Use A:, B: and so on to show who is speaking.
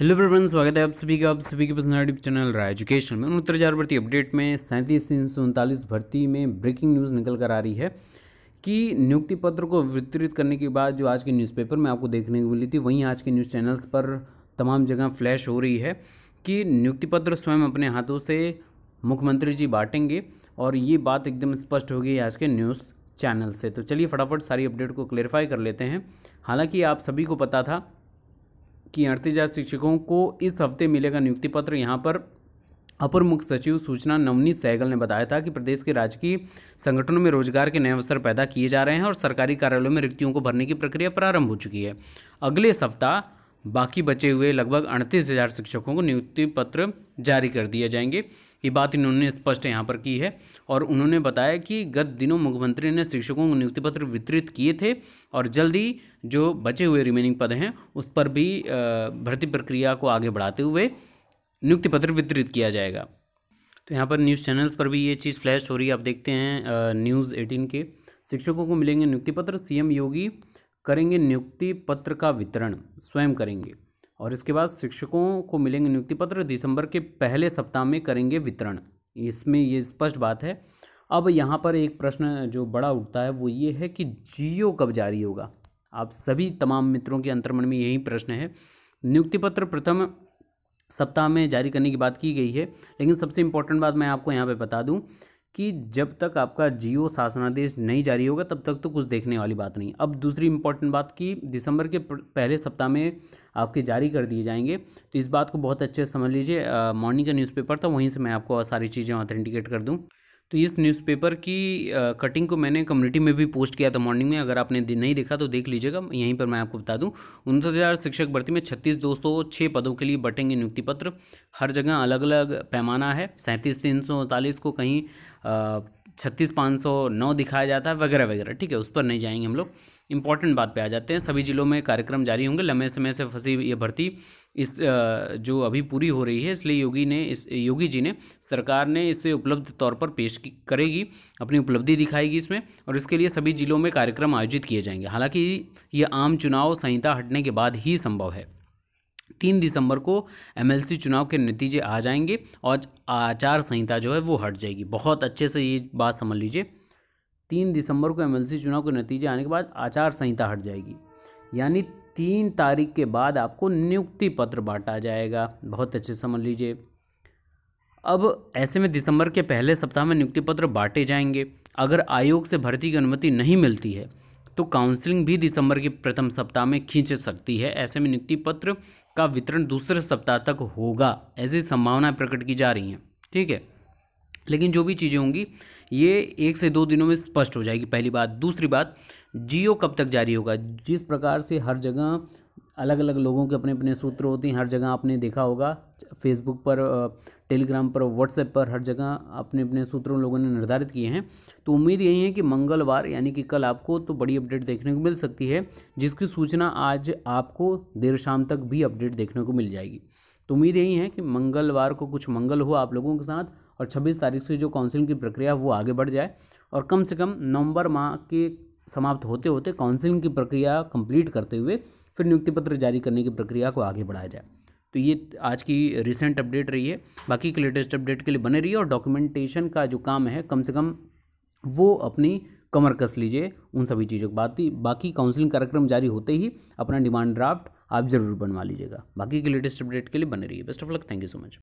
A: hello friends स्वागत है आप सभी का आप सभी के पसंद यूट्यूब चैनल रहा एजुकेशन में उनहत्तर हज़ार भर्ती अपडेट में सैंतीस तीन सौ उनतालीस भर्ती में ब्रेकिंग न्यूज़ निकल कर आ रही है कि नियुक्ति पत्र को वितरित करने के बाद जो आज के न्यूज़पेपर में आपको देखने को मिली थी वहीं आज के न्यूज़ चैनल्स पर तमाम जगह फ्लैश हो रही है कि नियुक्ति पत्र स्वयं अपने हाथों से मुख्यमंत्री जी बांटेंगे और ये बात एकदम स्पष्ट हो गई आज के न्यूज़ चैनल से तो चलिए फटाफट सारी अपडेट को क्लेरिफाई कर लेते हैं हालांकि आप सभी को पता था कि अड़तीस हज़ार शिक्षकों को इस हफ्ते मिलेगा नियुक्ति पत्र यहाँ पर अपर मुख्य सचिव सूचना नवनीत सहगल ने बताया था कि प्रदेश के राजकीय संगठनों में रोजगार के नए अवसर पैदा किए जा रहे हैं और सरकारी कार्यालयों में रिक्तियों को भरने की प्रक्रिया प्रारंभ हो चुकी है अगले सप्ताह बाकी बचे हुए लगभग अड़तीस हज़ार शिक्षकों को नियुक्ति पत्र जारी कर दिए जाएंगे ये बात इन्होंने स्पष्ट यहाँ पर की है और उन्होंने बताया कि गत दिनों मुख्यमंत्री ने शिक्षकों को नियुक्ति पत्र वितरित किए थे और जल्द ही जो बचे हुए रिमेनिंग पद हैं उस पर भी भर्ती प्रक्रिया को आगे बढ़ाते हुए नियुक्ति पत्र वितरित किया जाएगा तो यहाँ पर न्यूज़ चैनल्स पर भी ये चीज़ फ्लैश हो रही है आप देखते हैं न्यूज़ एटीन के शिक्षकों को मिलेंगे नियुक्ति पत्र सीएम योगी करेंगे नियुक्ति पत्र का वितरण स्वयं करेंगे और इसके बाद शिक्षकों को मिलेंगे नियुक्ति पत्र दिसंबर के पहले सप्ताह में करेंगे वितरण इसमें ये स्पष्ट बात है अब यहाँ पर एक प्रश्न जो बड़ा उठता है वो ये है कि जियो कब जारी होगा आप सभी तमाम मित्रों के अंतर्मन में यही प्रश्न है नियुक्ति पत्र प्रथम सप्ताह में जारी करने की बात की गई है लेकिन सबसे इम्पोर्टेंट बात मैं आपको यहाँ पे बता दूँ कि जब तक आपका जियो शासनादेश नहीं जारी होगा तब तक तो कुछ देखने वाली बात नहीं अब दूसरी इंपॉर्टेंट बात कि दिसंबर के पहले सप्ताह में आपके जारी कर दिए जाएंगे तो इस बात को बहुत अच्छे से समझ लीजिए मॉर्निंग का न्यूज़पेपर था वहीं से मैं आपको सारी चीज़ें ऑथेंटिकेट कर दूँ तो इस न्यूज़पेपर की कटिंग को मैंने कम्युनिटी में भी पोस्ट किया था मॉर्निंग में अगर आपने नहीं देखा तो देख लीजिएगा यहीं पर मैं आपको बता दूं उनसठ हज़ार शिक्षक भर्ती में छत्तीस दो सौ छः पदों के लिए बटेंगे नियुक्ति पत्र हर जगह अलग अलग पैमाना है सैंतीस तीन सौ उनतालीस को कहीं छत्तीस पाँच सौ नौ दिखाया जाता है वगैरह वगैरह ठीक है उस पर नहीं जाएंगे हम लोग इंपॉर्टेंट बात पे आ जाते हैं सभी जिलों में कार्यक्रम जारी होंगे लंबे समय से फंसी ये भर्ती इस जो अभी पूरी हो रही है इसलिए योगी ने इस योगी जी ने सरकार ने इसे उपलब्ध तौर पर पेश करेगी अपनी उपलब्धि दिखाएगी इसमें और इसके लिए सभी जिलों में कार्यक्रम आयोजित किए जाएंगे हालांकि ये आम चुनाव संहिता हटने के बाद ही संभव है तीन दिसंबर को एमएलसी चुनाव के नतीजे आ जाएंगे और आचार संहिता जो है वो हट जाएगी बहुत अच्छे से ये बात समझ लीजिए तीन दिसंबर को एमएलसी चुनाव के नतीजे आने के बाद आचार संहिता हट जाएगी यानी तीन तारीख के बाद आपको नियुक्ति पत्र बांटा जाएगा बहुत अच्छे समझ लीजिए अब ऐसे में दिसंबर के पहले सप्ताह में नियुक्ति पत्र बांटे जाएंगे अगर आयोग से भर्ती की अनुमति नहीं मिलती है तो काउंसलिंग भी दिसंबर के प्रथम सप्ताह में खींच सकती है ऐसे में नियुक्ति पत्र का वितरण दूसरे सप्ताह तक होगा ऐसी संभावनाएं प्रकट की जा रही हैं ठीक है लेकिन जो भी चीज़ें होंगी ये एक से दो दिनों में स्पष्ट हो जाएगी पहली बात दूसरी बात जियो कब तक जारी होगा जिस प्रकार से हर जगह अलग अलग लोगों के अपने अपने सूत्र होते हैं हर जगह आपने देखा होगा फेसबुक पर टेलीग्राम पर व्हाट्सएप पर हर जगह अपने अपने सूत्रों लोगों ने निर्धारित किए हैं तो उम्मीद यही है कि मंगलवार यानी कि कल आपको तो बड़ी अपडेट देखने को मिल सकती है जिसकी सूचना आज आपको देर शाम तक भी अपडेट देखने को मिल जाएगी तो उम्मीद यही है कि मंगलवार को कुछ मंगल हो आप लोगों के साथ और छब्बीस तारीख से जो काउंसिलिंग की प्रक्रिया वो आगे बढ़ जाए और कम से कम नवंबर माह के समाप्त होते होते काउंसिलिंग की प्रक्रिया कंप्लीट करते हुए फिर नियुक्ति पत्र जारी करने की प्रक्रिया को आगे बढ़ाया जाए तो ये आज की रिसेंट अपडेट रही है बाकी के लेटेस्ट अपडेट के लिए बने रहिए और डॉक्यूमेंटेशन का जो काम है कम से कम वो अपनी कमर कस लीजिए उन सभी चीज़ों के बाद बाकी काउंसलिंग कार्यक्रम जारी होते ही अपना डिमांड ड्राफ्ट आप जरूर बनवा लीजिएगा बाकी के लेटेस्ट अपडेट के लिए बने रहिए best of luck thank you so much